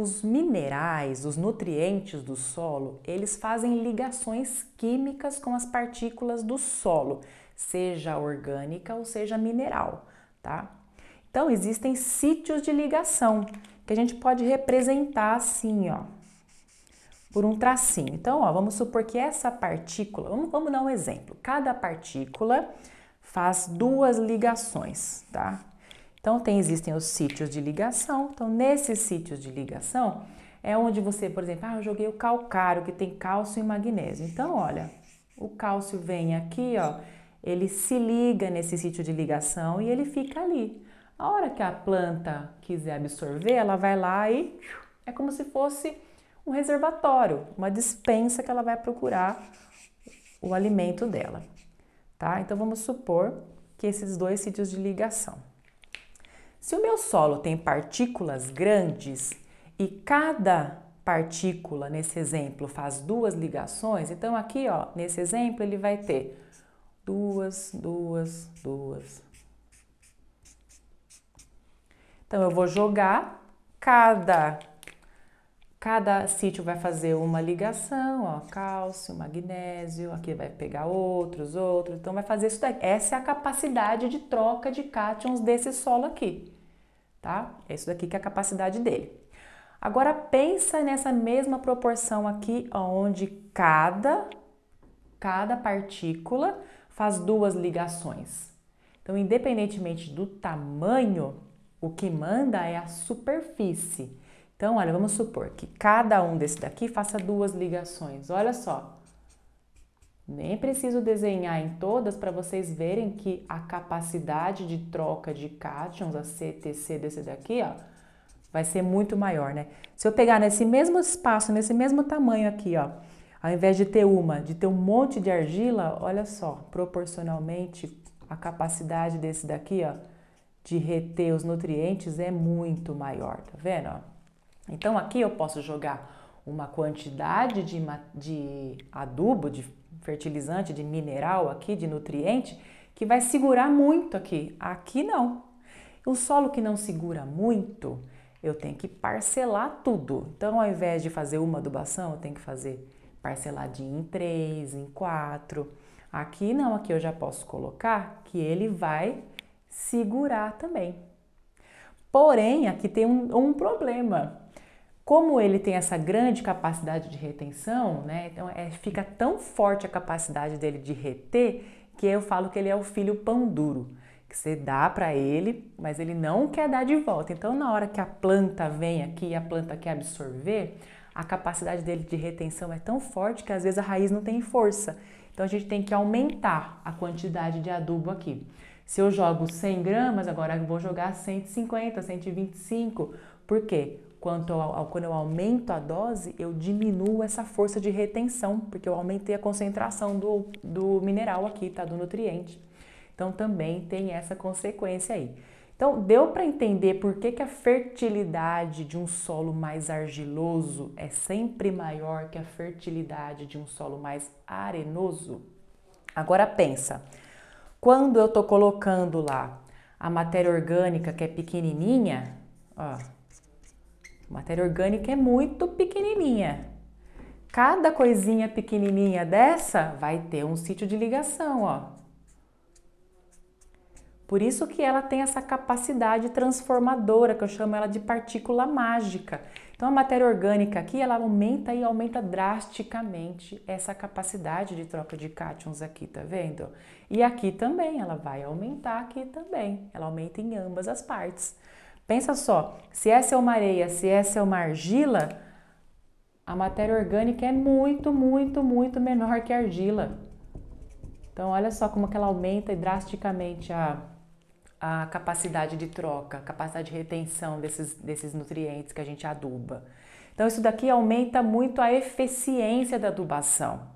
os minerais, os nutrientes do solo, eles fazem ligações químicas com as partículas do solo, seja orgânica ou seja mineral, tá? Então existem sítios de ligação que a gente pode representar assim, ó, por um tracinho. Então, ó, vamos supor que essa partícula, vamos, vamos dar um exemplo. Cada partícula faz duas ligações, tá? Então, tem, existem os sítios de ligação. Então, nesses sítios de ligação é onde você, por exemplo, ah, eu joguei o calcário, que tem cálcio e magnésio. Então, olha, o cálcio vem aqui, ó, ele se liga nesse sítio de ligação e ele fica ali. A hora que a planta quiser absorver, ela vai lá e é como se fosse um reservatório, uma dispensa que ela vai procurar o alimento dela, tá? Então vamos supor que esses dois sítios de ligação se o meu solo tem partículas grandes e cada partícula, nesse exemplo, faz duas ligações, então aqui, ó, nesse exemplo, ele vai ter duas, duas, duas. Então eu vou jogar cada cada sítio vai fazer uma ligação, ó, cálcio, magnésio, aqui vai pegar outros, outros, então vai fazer isso daqui. Essa é a capacidade de troca de cátions desse solo aqui tá? É isso daqui que é a capacidade dele. Agora pensa nessa mesma proporção aqui, onde cada cada partícula faz duas ligações. Então, independentemente do tamanho, o que manda é a superfície. Então, olha, vamos supor que cada um desse daqui faça duas ligações. Olha só, nem preciso desenhar em todas para vocês verem que a capacidade de troca de cátions, a CTC desse daqui, ó, vai ser muito maior, né? Se eu pegar nesse mesmo espaço, nesse mesmo tamanho aqui, ó, ao invés de ter uma, de ter um monte de argila, olha só, proporcionalmente a capacidade desse daqui, ó, de reter os nutrientes é muito maior, tá vendo? Então aqui eu posso jogar uma quantidade de, de adubo, de fertilizante, de mineral aqui, de nutriente, que vai segurar muito aqui. Aqui não. O solo que não segura muito, eu tenho que parcelar tudo. Então, ao invés de fazer uma adubação, eu tenho que fazer parceladinha em três, em quatro. Aqui não, aqui eu já posso colocar que ele vai segurar também. Porém, aqui tem um, um problema. Como ele tem essa grande capacidade de retenção, né, então é, fica tão forte a capacidade dele de reter que eu falo que ele é o filho pão duro, que você dá para ele, mas ele não quer dar de volta. Então, na hora que a planta vem aqui e a planta quer absorver, a capacidade dele de retenção é tão forte que às vezes a raiz não tem força. Então, a gente tem que aumentar a quantidade de adubo aqui. Se eu jogo 100 gramas, agora eu vou jogar 150, 125, Por porque quanto ao, ao, quando eu aumento a dose, eu diminuo essa força de retenção, porque eu aumentei a concentração do, do mineral aqui, tá? Do nutriente. Então também tem essa consequência aí. Então deu para entender por que, que a fertilidade de um solo mais argiloso é sempre maior que a fertilidade de um solo mais arenoso? Agora pensa, quando eu estou colocando lá a matéria orgânica que é pequenininha, ó, Tipo, matéria orgânica é muito pequenininha. Cada coisinha pequenininha dessa vai ter um sítio de ligação, ó. Por isso que ela tem essa capacidade transformadora, que eu chamo ela de partícula mágica. Então a matéria orgânica aqui, ela aumenta e aumenta drasticamente essa capacidade de troca de cátions aqui, tá vendo? E aqui também, ela vai aumentar aqui também. Ela aumenta em ambas as partes. Pensa só, se essa é uma areia, se essa é uma argila, a matéria orgânica é muito, muito, muito menor que a argila. Então, olha só como que ela aumenta drasticamente a, a capacidade de troca, a capacidade de retenção desses, desses nutrientes que a gente aduba. Então, isso daqui aumenta muito a eficiência da adubação.